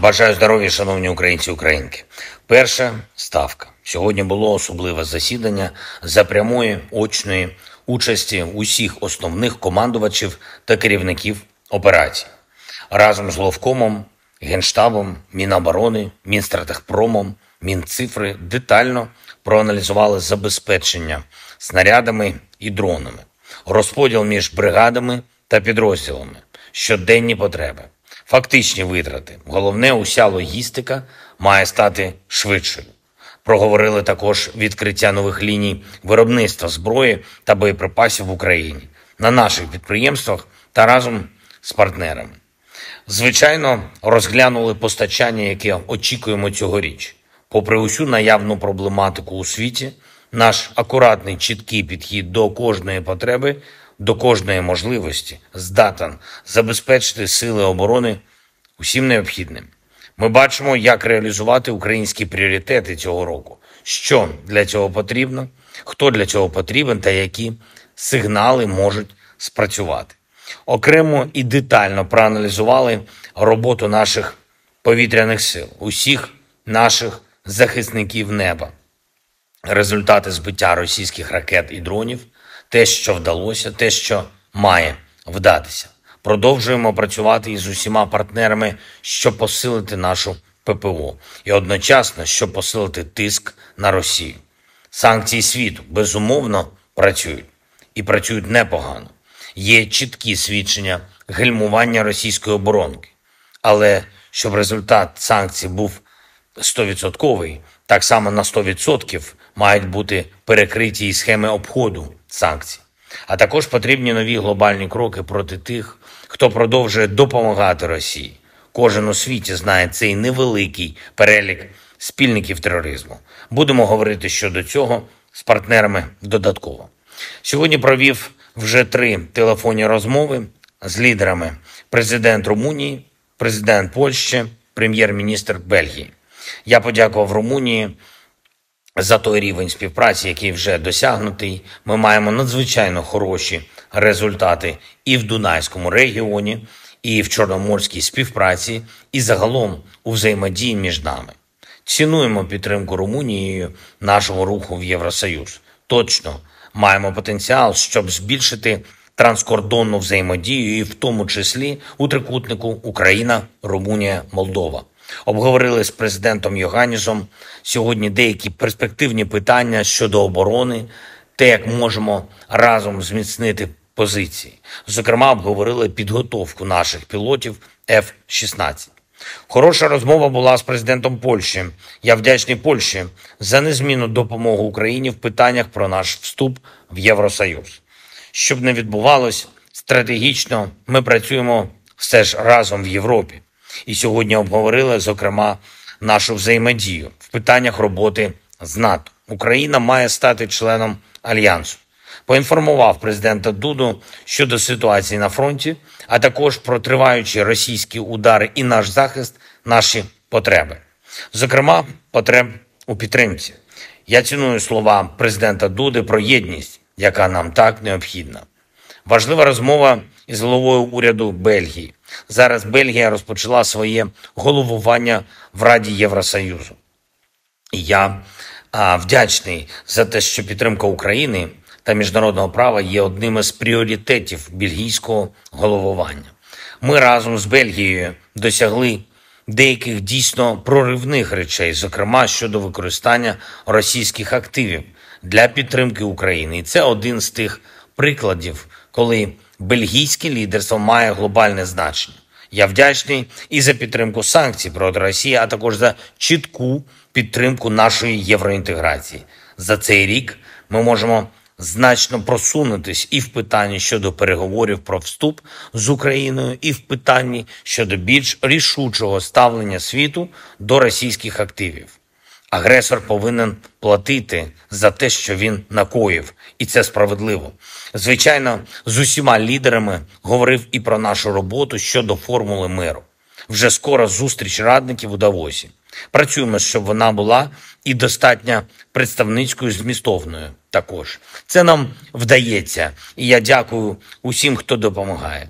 Бажаю здоров'я, шановні українці і українки. Перша ставка сьогодні було особливе засідання за прямої очної участі усіх основних командувачів та керівників операцій разом з Ловкомом, Генштабом, Міноборони, Мінстратегпромом, Мінцифри детально проаналізували забезпечення снарядами і дронами, розподіл між бригадами та підрозділами, щоденні потреби. Фактичні витрати. Головне, уся логістика має стати швидшою. Проговорили також відкриття нових ліній виробництва зброї та боєприпасів в Україні на наших підприємствах та разом з партнерами. Звичайно, розглянули постачання, яке очікуємо цьогоріч. Попри усю наявну проблематику у світі, наш акуратний чіткий підхід до кожної потреби до кожної можливості здатен забезпечити сили оборони усім необхідним. Ми бачимо, як реалізувати українські пріоритети цього року, що для цього потрібно, хто для цього потрібен та які сигнали можуть спрацювати. Окремо і детально проаналізували роботу наших повітряних сил, усіх наших захисників неба, результати збиття російських ракет і дронів, те, що вдалося, те, що має вдатися. Продовжуємо працювати із усіма партнерами, щоб посилити нашу ППО і одночасно щоб посилити тиск на Росію. Санкції світу безумовно працюють і працюють непогано. Є чіткі свідчення гельмування російської оборонки. Але щоб результат санкцій був стовідсотковий так само на 100% мають бути перекриті і схеми обходу санкцій. А також потрібні нові глобальні кроки проти тих, хто продовжує допомагати Росії. Кожен у світі знає цей невеликий перелік спільників тероризму. Будемо говорити щодо цього з партнерами додатково. Сьогодні провів вже три телефонні розмови з лідерами: президент Румунії, президент Польщі, прем'єр-міністр Бельгії. Я подякував Румунії за той рівень співпраці, який вже досягнутий, ми маємо надзвичайно хороші результати і в Дунайському регіоні, і в чорноморській співпраці, і загалом у взаємодії між нами. Цінуємо підтримку Румунією нашого руху в Євросоюз. Точно маємо потенціал, щоб збільшити транскордонну взаємодію, і в тому числі у трикутнику Україна, Румунія, Молдова. Обговорили з президентом Йоганісом сьогодні деякі перспективні питання щодо оборони, те, як можемо разом зміцнити позиції. Зокрема, обговорили підготовку наших пілотів f 16 Хороша розмова була з президентом Польщі. Я вдячний Польщі за незмінну допомогу Україні в питаннях про наш вступ в Євросоюз. Щоб не відбувалось стратегічно, ми працюємо все ж разом в Європі і сьогодні обговорили, зокрема, нашу взаємодію в питаннях роботи з НАТО. Україна має стати членом альянсу. Поінформував президента Дуду щодо ситуації на фронті, а також про триваючі російські удари і наш захист, наші потреби, зокрема, потреб у підтримці. Я ціную слова президента Дуди про єдність, яка нам так необхідна. Важлива розмова із головою уряду Бельгії. Зараз Бельгія розпочала своє головування в Раді Євросоюзу. І я вдячний за те, що підтримка України та міжнародного права є одним із пріоритетів бельгійського головування. Ми разом з Бельгією досягли деяких дійсно проривних речей, зокрема щодо використання російських активів для підтримки України. І це один з тих прикладів, коли бельгійське лідерство має глобальне значення. Я вдячний і за підтримку санкцій проти Росії, а також за чітку підтримку нашої євроінтеграції. За цей рік ми можемо значно просунутись і в питанні щодо переговорів про вступ з Україною, і в питанні щодо більш рішучого ставлення світу до російських активів агресор повинен платити за те, що він накоїв, і це справедливо. Звичайно, з усіма лідерами говорив і про нашу роботу щодо формули миру. Вже скоро зустріч радників у Давосі. Працюємо, щоб вона була і достатньо представницькою змістовною. Також це нам вдається, і я дякую усім, хто допомагає.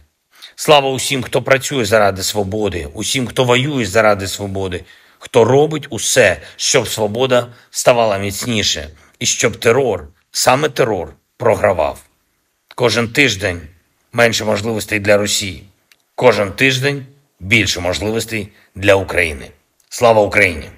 Слава усім, хто працює заради свободи, усім, хто воює заради свободи хто робить усе, щоб свобода ставала міцніше, і щоб терор, саме терор, програвав. Кожен тиждень менше можливостей для Росії, кожен тиждень більше можливостей для України. Слава Україні!